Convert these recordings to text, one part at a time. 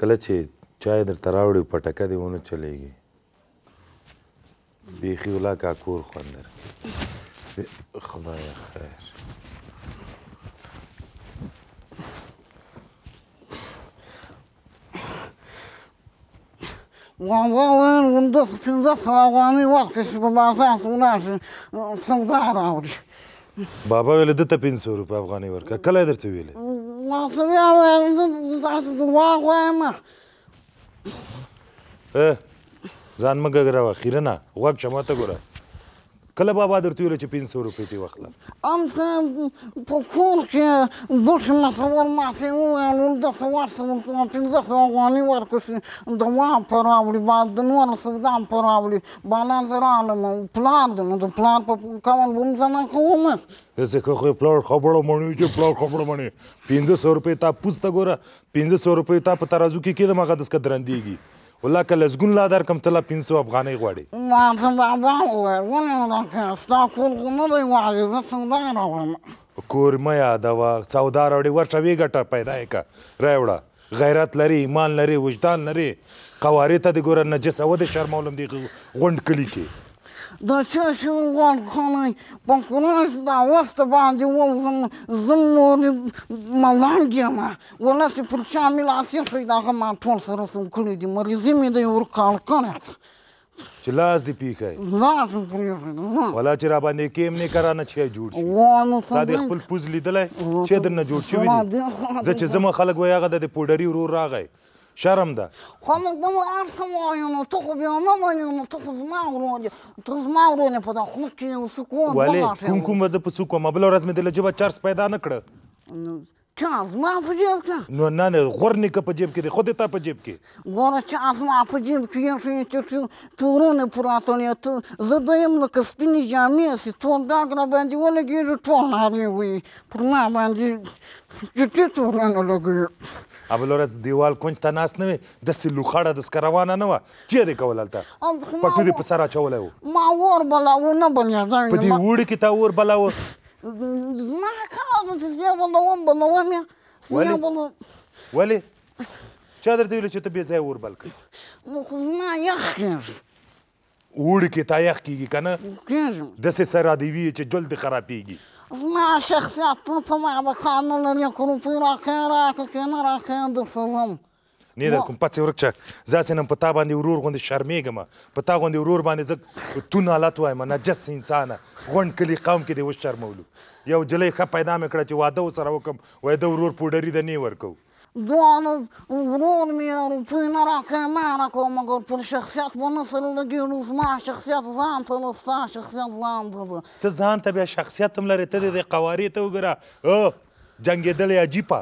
کله چې چای درته راوړي پټکه دې ونه چلیږي بیخي ولاکه کور خوند درکوي خدای خیر وعوان وندخ في ندخ وعواني ورقش ببعضات وناش سوداء راولي بابا ویل دته 500 روپۍ افغاني ورکړه کله درته ویلې Laten we dat de واغوایم ا ځان مګ غره واخیره نه وګ چمته ګوره کله بابا درته ویل چې 500 روپۍ تی واخله ام ته په کور کې بوټ متور ما ته وویل د سوار سره په پنځه سوه افغانۍ ورکړه دوا په راوړي بعد د نورو سودا په راوړي بالا زه راغلم پلار دی نو د پلار په کون به زه نه کوم زه که خو پلار خبره مڼې چې پلار خبره مڼې پنځه سوه روپۍ تا پوس ته ګوره پنځه سوه روپۍ تا په ترازو کې کېدم هغه دسکه درندېږي والله که لسګون لا درکم ته لا پنځه افغانۍ غواړي ما ته بابا وویل ولې راکړه ستا کور خو نه دی وعلی زه سودا راوړم کور مه یادوه سودا راوړې ورشه ویې ګټه پیدا یې کړه راوړه غیرت لري ایمان لري وجدان لري قوارې ته د ګوره نجس او د شرمولم دی غونډ کلي کې د چا چې وال خانای په قرآن چې دا وسته باندې ووزم زه مورې ملنګ یم ولسې پر چا مې لاسې شوی د هغه ما ټول سره سم کړي دي مریضي مې دی ورکال کړی چې لاس دې پیښی لاس مې پرېښی ولا چې را باندې کیم نه کرا نه چی جوړ شي تا دې خپل پوز لیدلی چې در نه جوړ شوي دي زه چې زما خلک وایي هغه د پوډري ورور راغی شرم ده خلک به مو هر څه وایي نو ته خو بیا نه منې نو ته خو زما ورور یې ته زما ورور یې په دا خوله کښې یو سکون ولې کوم کوم به زه په څوک وم بله ورځ مې د له جبه چرس پیدا نه کړه چا زما په جیب کې نو نه نه غور نیکه په جیب کې دی خو د تا په جیب کې ګوره چا زما په جیب کې یو شی چې تورونه پراتونې ته زه د یم لکه سپینې جامې سي تور ډاګ را باندې ولګېږي ټول هغې وي پر ما باندې چې ټې تورونه لګېږي بله ورځ دیوال کونج ته ناست نه وې داسې لوخړه دسکه روانه نه وه چیرې یې کول هلته پټو دې په سر اچولی و ما اور بلاوه نه بلېږم په دې اوړي کې تا اور بلاوه ما کار چې زه بلوم بلوم یې ولې ولې چا درته ویلي چې ته بې ځایه اور بل کړې نو خو زما یخ کېږي اوړي کې تا یخ کېږي که نه داسې سر را دې وي چې جلد خرابېږي Знаю, всех помага канала не корумпираха, راکه کې نه راکه د فزم نه دا کوم پاتې ورکشه ځاسې نن پتا باندې ورور غوندې شرمېږم پتا غوندې ورور باندې زه تون حالت وایم نجس انسان غوند کلی قوم کې دی وشرمولو یو جلی ښه پیدا مې کړه چې واده ورسره وکړم وای د ورور پوډري د نه ورکو Doamnă, vreo mi iar tânăra că mea acum, că pur شخصیت بنا سره ګیروز ما شخصیت ځان ته لستا شخصیت ځان ته ته ځان ته بیا شخصیت هم لري ته د قوارې ته وګوره او جنګېدل عجیبه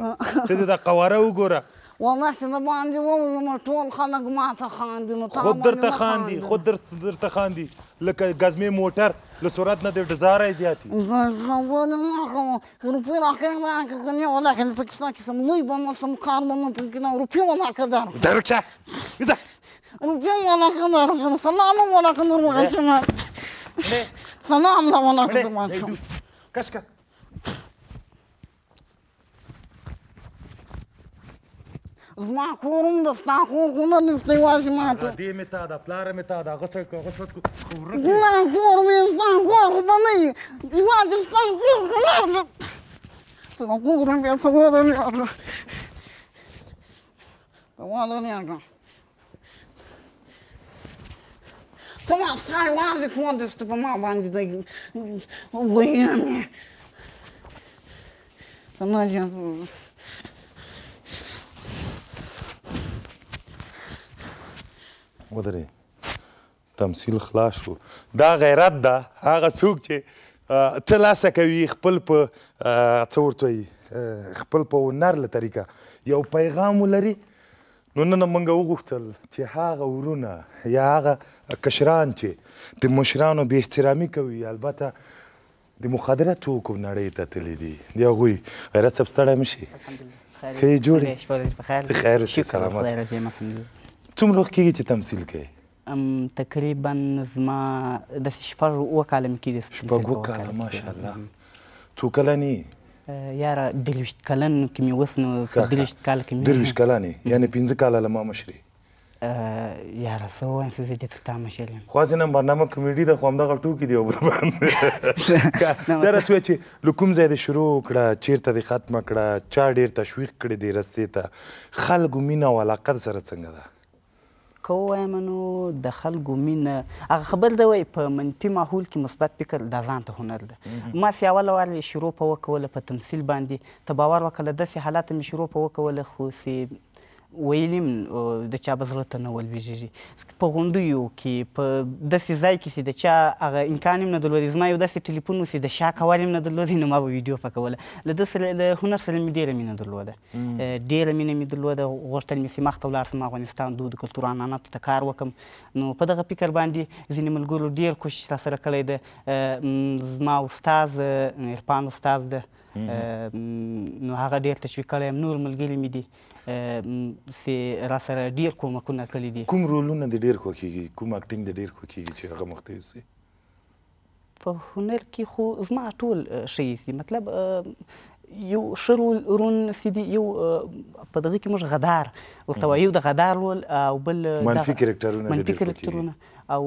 ته د قواره وګوره والله چې د باندې ووځم ټول خلک ماته خاندي نو خود درته خاندي خود درته خاندي لکه ګزمې موټر له سرعت نه د ډزاره زیاتي روپی راکړم راکړم کنه ولکه په کیسه کې سم لوی بم سم کار مم په کنه روپی ولا کدار زرچا زه روپی ولا کدار سلام ولا کدار سلام ولا کدار کشکه Zma kurum da sta ku kuna në shtë i vazhë matë. Adi me tada, plare me tada, gësër kë, gësër të ku... Zma kurum i sta kur ku përni, i vazhë sta ku ku nërë. Së në kurum i sta ku dhe njërë. Të ku dhe njërë. Të ma sta i vazhë ku në shtë për ma bandit dhe... Vëjëmi. Të në gjithë... ودرې تمثیل خلاص شو دا غیرت ده هغه څوک چې څه لاسه کوي خپل په څه ورته وایي خپل په هنرله طریقه یو پیغام ولري نو نن موږ وغوښتل چې هغه ورونه یا هغه کشران چې د مشرانو بې احترامي کوي البته د مخادره توکو نړۍ ته تللی دي د هغوی غیرت صاحب ستړی مه شي ښه یې جوړې خیر سلامت څومره وخت کېږي چې تمثیل کوي تقریبا زما داسې شپږ اووه کاله مې کېږي شپږ اووه کاله ماشاءالله څو کلن یې یاره درویشت کلن کې مې اوس نو درویشت کال کې مې درویشت کلن یې یعنې پنځه کاله له ما مشر یاره څه ووایم څه زه ډېر تا مشر یم خو ځینې برنامه کمیډي ده خو همدغه ټوکې دي یو بل باندې یاره ته چې له کوم ځای دې شروع کړه چېرته دې ختمه کړه چا ډېر تشویق کړې دې رسې ته خلکو مینه او علاقه سره څنګه ده که ووایم نو د خلکو مینه هغه خبر ده وایي په منفي ماحول کې مثبت فکر دا ځان ته هنر ده ما سي اوله وار شروع په وکوله په تمثیل باندې ته باور وکړه داسې حالات مې شروع په وکوله خو سي ویلیم د چا بزله ته نه ولویږي په غونډیو کې په داسې ځای کې چې د چا هغه امکان هم نه درلود زما یو داسې ټلیفون و چې د شا کول هم نه درلود نو ما به ویډیو پکوله له ده سره د هنر سره مې ډېره مینه درلوده ډېره مینه مې درلوده غوښتل مې چې مخته ولاړ سم افغانستان دود کلتور عنعناتو ته کار وکړم نو په دغه فکر باندې ځینې ملګرو ډېر کوشش راسره کړی ده زما استاز عرفان استاز ده نو هغه ډیر تشویق کړی یم نور ملګري مې دي چې راسره ډیر کومکونه کړي دي کوم رولونه د ډیر خوښیږي کوم اکټینګ د ډیر خوښیږي چې هغه مختوي سي په هنر کې خو زما ټول شی دي مطلب یو شر ورون سدي یو په دغه کې موږ غدار ورته وایو د غدار ول او بل منفي کرکټرونه منفي کرکټرونه او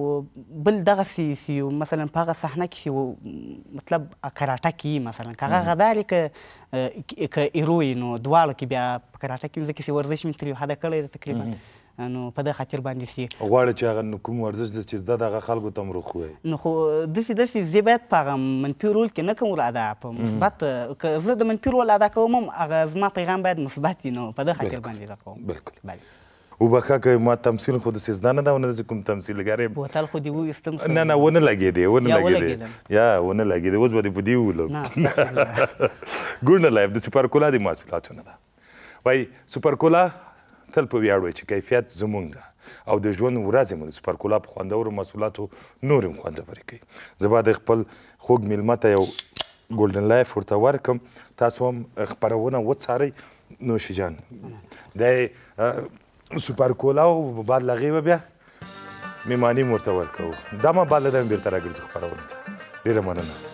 بل دغه سی سی مثلا په هغه صحنه کې مطلب کراټه کې مثلا هغه غدار کې ک ایروینو دواله کې بیا کراټه کې ځکه چې ورزش مې تری حدا کړی تقریبا نو په دغه خاطر باندې سي غواړي چې هغه کوم ورزش د چې د دغه خلکو ته مروخ وي نو خو داسې داسې زه باید په هغه منفي رول کې نه کوم ادا په مثبت که زه د منفي رول ادا کوم هم هغه زما پیغام باید مثبت وي نو په دغه خاطر باندې زه کوم بالکل بله وبخښه که ما تمثیل خو د سیزده نه ده ونه داسې کوم تمثیلګر یم بوتل خو دې وویستم نه نه ونه لګېدې ونه لګېدې یا ونه لګېدې اوس به دې په دې ولګ ګوډ نه لایف د سپرکولا د محصولاتو نه ده وایي سپرکولا تل په ویاړو چې کیفیت زموږ ده او د ژوند ورځې مو د سپرکولا په خوندورو محصولاتو نور هم خوندورې کوي زه به د خپل خوږ میلمه ته یو ګولډن لایف ورته ورکم تاسو هم خپرونه وڅارئ نوشي جان د سپرکولا او بعد له هغې به بیا میماني م ورته ورکوو دا ما بعد له ده هم بېرته راګرځو خپرونې ته ډېره مننه